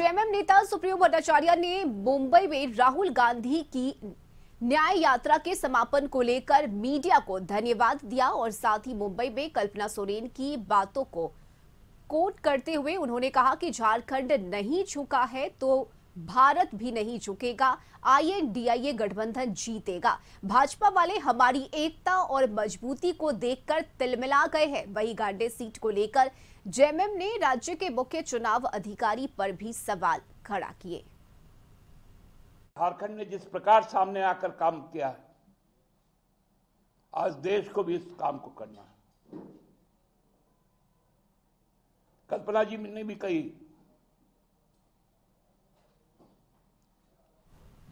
MM नेता सुप्रियो भट्टाचार्य ने मुंबई में राहुल गांधी की न्याय यात्रा के समापन को लेकर मीडिया को धन्यवाद दिया और साथ ही मुंबई में कल्पना सोरेन की बातों को कोट करते हुए उन्होंने कहा कि झारखंड नहीं झुका है तो भारत भी नहीं झुकेगा आईएनडीआईए गठबंधन जीतेगा भाजपा वाले हमारी एकता और मजबूती को देखकर तिलमिला गए हैं वही गांडे सीट को लेकर जेएमएम ने राज्य के मुख्य चुनाव अधिकारी पर भी सवाल खड़ा किए झारखंड ने जिस प्रकार सामने आकर काम किया है आज देश को भी इस काम को करना है कल्पना जी ने भी कही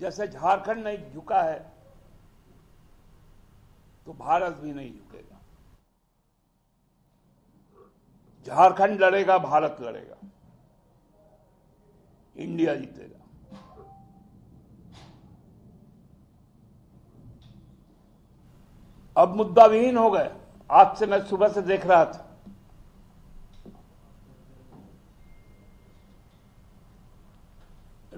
जैसे झारखंड नहीं झुका है तो भारत भी नहीं झुकेगा झारखंड लड़ेगा भारत लड़ेगा इंडिया जीतेगा अब मुद्दा विहीन हो गए आज से मैं सुबह से देख रहा था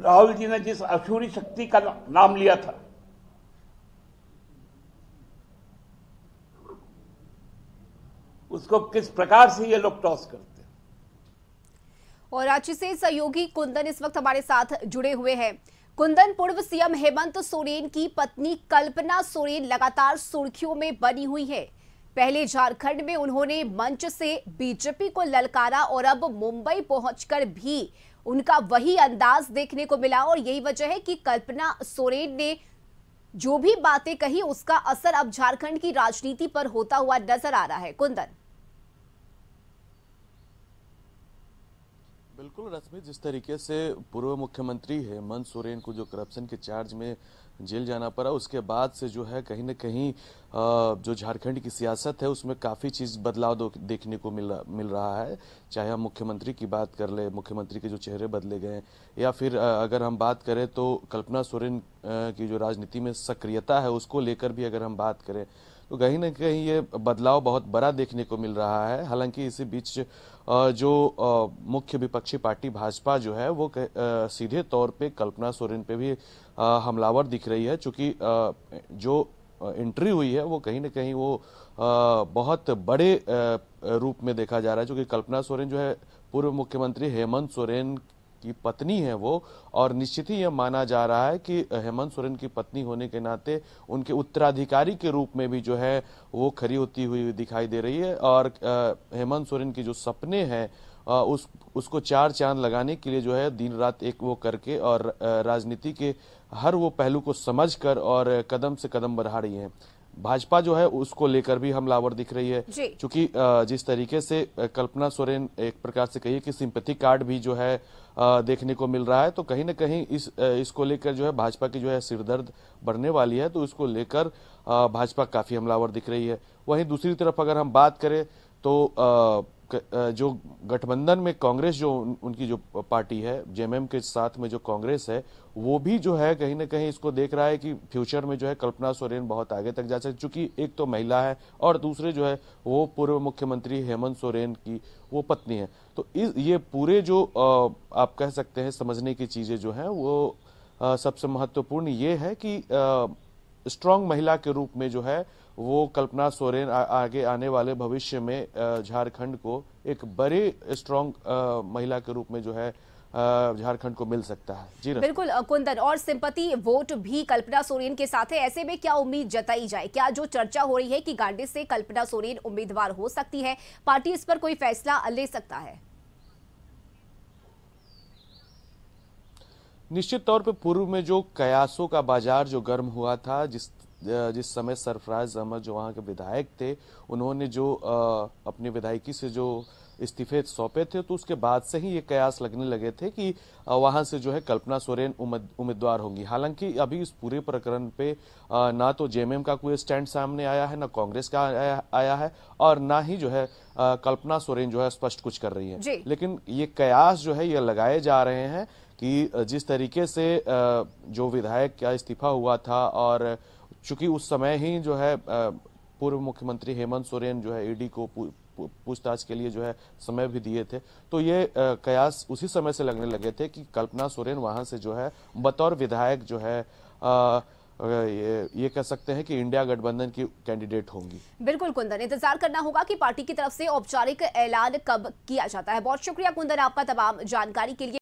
राहुल जी ने जिस असूरी शक्ति का नाम लिया था उसको किस प्रकार से ये लोग टॉस करते और रांची से सहयोगी कुंदन इस वक्त हमारे साथ जुड़े हुए हैं कुंदन पूर्व सीएम हेमंत सोरेन की पत्नी कल्पना सोरेन लगातार सुर्खियों में बनी हुई है पहले झारखंड में उन्होंने मंच से बीजेपी को ललकारा और अब मुंबई पहुंचकर भी उनका वही अंदाज देखने को मिला और यही वजह है कि कल्पना सोरेन ने जो भी बातें कही उसका असर अब झारखंड की राजनीति पर होता हुआ नजर आ रहा है कुंदन बिल्कुल रश्मि जिस तरीके से पूर्व मुख्यमंत्री हेमंत सोरेन को जो करप्शन के चार्ज में जेल जाना पड़ा उसके बाद से जो है कहीं ना कहीं जो झारखंड की सियासत है उसमें काफ़ी चीज़ बदलाव देखने को मिल मिल रहा है चाहे हम मुख्यमंत्री की बात कर ले मुख्यमंत्री के जो चेहरे बदले गए या फिर अगर हम बात करें तो कल्पना सोरेन की जो राजनीति में सक्रियता है उसको लेकर भी अगर हम बात करें तो कहीं ना कहीं ये बदलाव बहुत बड़ा देखने को मिल रहा है हालांकि इसी बीच जो मुख्य विपक्षी पार्टी भाजपा जो है वो सीधे तौर पे कल्पना सोरेन पे भी हमलावर दिख रही है चूंकि जो एंट्री हुई है वो कहीं ना कहीं वो बहुत बड़े रूप में देखा जा रहा है क्योंकि कल्पना सोरेन जो है पूर्व मुख्यमंत्री हेमंत सोरेन की पत्नी है वो और निश्चित ही यह माना जा रहा है कि हेमंत सोरेन की पत्नी होने के नाते उनके उत्तराधिकारी के रूप में भी जो है वो खड़ी होती हुई दिखाई दे रही है और हेमंत सोरेन के जो सपने हैं उस उसको चार चांद लगाने के लिए जो है दिन रात एक वो करके और राजनीति के हर वो पहलू को समझकर और कदम से कदम बढ़ा रही हैं भाजपा जो है उसको लेकर भी हमलावर दिख रही है क्योंकि जिस तरीके से कल्पना सोरेन एक प्रकार से कही कि सिंपथी कार्ड भी जो है देखने को मिल रहा है तो कहीं ना कहीं इस इसको लेकर जो है भाजपा की जो है सिरदर्द बढ़ने वाली है तो इसको लेकर भाजपा काफी हमलावर दिख रही है वहीं दूसरी तरफ अगर हम बात करें तो जो गठबंधन में कांग्रेस जो उनकी जो पार्टी है जेएमएम के साथ में जो कांग्रेस है वो भी जो है कहीं ना कहीं इसको देख रहा है कि फ्यूचर में जो है कल्पना सोरेन बहुत आगे तक जा सकती चूंकि एक तो महिला है और दूसरे जो है वो पूर्व मुख्यमंत्री हेमंत सोरेन की वो पत्नी है तो इस ये पूरे जो आप कह सकते हैं समझने की चीज़ें जो है वो सबसे महत्वपूर्ण ये है कि स्ट्रांग महिला के रूप में जो है वो कल्पना सोरेन आ, आगे आने वाले भविष्य में झारखंड को एक बड़े स्ट्रॉन्ग महिला के रूप में जो है झारखंड को मिल सकता है जी बिल्कुल कुंदन और सिंपति वोट भी कल्पना सोरेन के साथ है ऐसे में क्या उम्मीद जताई जाए क्या जो चर्चा हो रही है कि गांडे से कल्पना सोरेन उम्मीदवार हो सकती है पार्टी इस पर कोई फैसला ले सकता है निश्चित तौर पर पूर्व में जो कयासों का बाजार जो गर्म हुआ था जिस जिस समय सरफराज अहमद जो वहाँ के विधायक थे उन्होंने जो अपनी विधायकी से जो इस्तीफे सौंपे थे तो उसके बाद से ही ये कयास लगने लगे थे कि वहाँ से जो है कल्पना सोरेन उम्मीदवार होंगी हालांकि अभी इस पूरे प्रकरण पे ना तो जेएमएम का कोई स्टैंड सामने आया है ना कांग्रेस का आया है और ना ही जो है कल्पना सोरेन जो है स्पष्ट कुछ कर रही है लेकिन ये कयास जो है ये लगाए जा रहे हैं कि जिस तरीके से जो विधायक का इस्तीफा हुआ था और चूंकि उस समय ही जो है पूर्व मुख्यमंत्री हेमंत सोरेन जो है ईडी को पूछताछ के लिए जो है समय भी दिए थे तो ये कयास उसी समय से लगने लगे थे कि कल्पना सोरेन वहां से जो है बतौर विधायक जो है आ, ये, ये कह सकते हैं कि इंडिया गठबंधन की कैंडिडेट होंगी बिल्कुल कुंदन इंतजार करना होगा कि पार्टी की तरफ से औपचारिक ऐलान कब किया जाता है बहुत शुक्रिया कुंदन आपका तमाम जानकारी के लिए